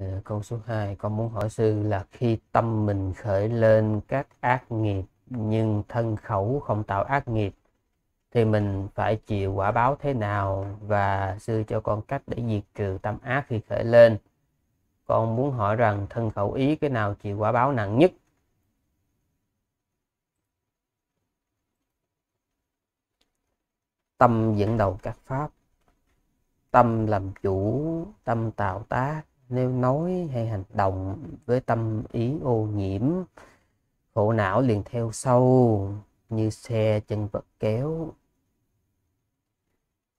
ừ, câu số 2 con muốn hỏi sư là khi tâm mình khởi lên các ác nghiệp nhưng thân khẩu không tạo ác nghiệp thì mình phải chịu quả báo thế nào và sư cho con cách để diệt trừ tâm ác khi khởi lên con muốn hỏi rằng thân khẩu ý cái nào chịu quả báo nặng nhất tâm dẫn đầu các pháp tâm làm chủ tâm tạo tác nếu nói hay hành động với tâm ý ô nhiễm khổ não liền theo sâu như xe chân vật kéo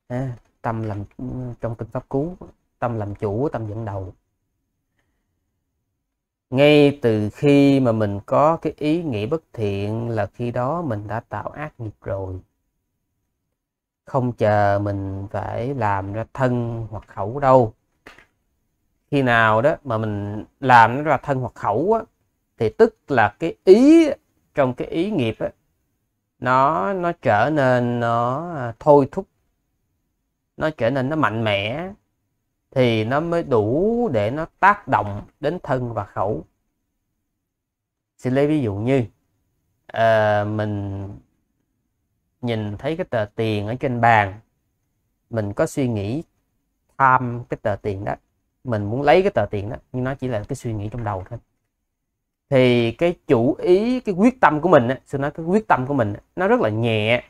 à, tâm làm trong kinh pháp cú tâm làm chủ tâm dẫn đầu ngay từ khi mà mình có cái ý nghĩ bất thiện là khi đó mình đã tạo ác nghiệp rồi không chờ mình phải làm ra thân hoặc khẩu đâu khi nào đó mà mình làm nó ra thân hoặc khẩu á, thì tức là cái ý trong cái ý nghiệp á, nó nó trở nên nó à, thôi thúc nó trở nên nó mạnh mẽ thì nó mới đủ để nó tác động đến thân và khẩu xin lấy ví dụ như à, mình nhìn thấy cái tờ tiền ở trên bàn mình có suy nghĩ tham cái tờ tiền đó mình muốn lấy cái tờ tiền đó nhưng nó chỉ là cái suy nghĩ trong đầu thôi thì cái chủ ý cái quyết tâm của mình sẽ nói cái quyết tâm của mình nó rất là nhẹ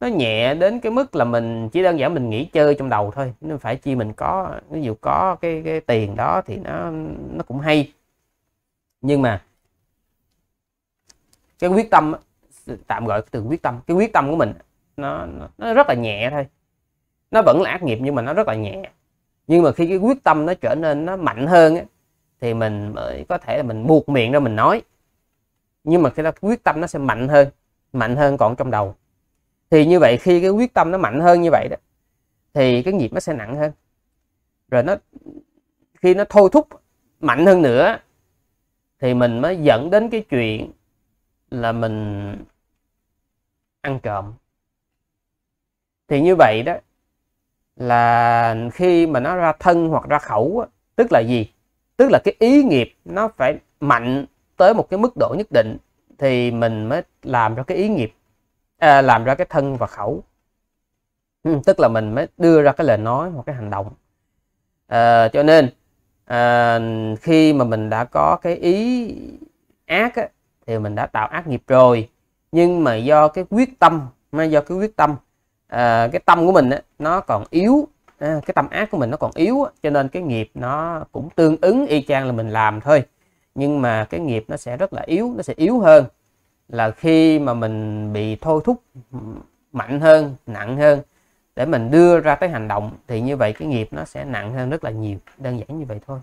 nó nhẹ đến cái mức là mình chỉ đơn giản mình nghĩ chơi trong đầu thôi nên phải chi mình có ví dụ có cái cái tiền đó thì nó nó cũng hay nhưng mà cái quyết tâm tạm gọi từ quyết tâm cái quyết tâm của mình nó, nó nó rất là nhẹ thôi nó vẫn là ác nghiệp nhưng mà nó rất là nhẹ nhưng mà khi cái quyết tâm nó trở nên nó mạnh hơn á, thì mình mới có thể là mình buộc miệng ra mình nói nhưng mà khi ta quyết tâm nó sẽ mạnh hơn mạnh hơn còn trong đầu thì như vậy khi cái quyết tâm nó mạnh hơn như vậy đó thì cái nghiệp nó sẽ nặng hơn rồi nó khi nó thôi thúc mạnh hơn nữa thì mình mới dẫn đến cái chuyện là mình ăn trộm thì như vậy đó là khi mà nó ra thân hoặc ra khẩu á, tức là gì tức là cái ý nghiệp nó phải mạnh tới một cái mức độ nhất định thì mình mới làm ra cái ý nghiệp à, làm ra cái thân và khẩu ừ, tức là mình mới đưa ra cái lời nói hoặc cái hành động à, cho nên à, khi mà mình đã có cái ý ác á, thì mình đã tạo ác nghiệp rồi nhưng mà do cái quyết tâm do cái quyết tâm à, cái tâm của mình á, nó còn yếu à, cái tâm ác của mình nó còn yếu á, cho nên cái nghiệp nó cũng tương ứng y chang là mình làm thôi nhưng mà cái nghiệp nó sẽ rất là yếu nó sẽ yếu hơn là khi mà mình bị thôi thúc mạnh hơn nặng hơn để mình đưa ra tới hành động thì như vậy cái nghiệp nó sẽ nặng hơn rất là nhiều đơn giản như vậy thôi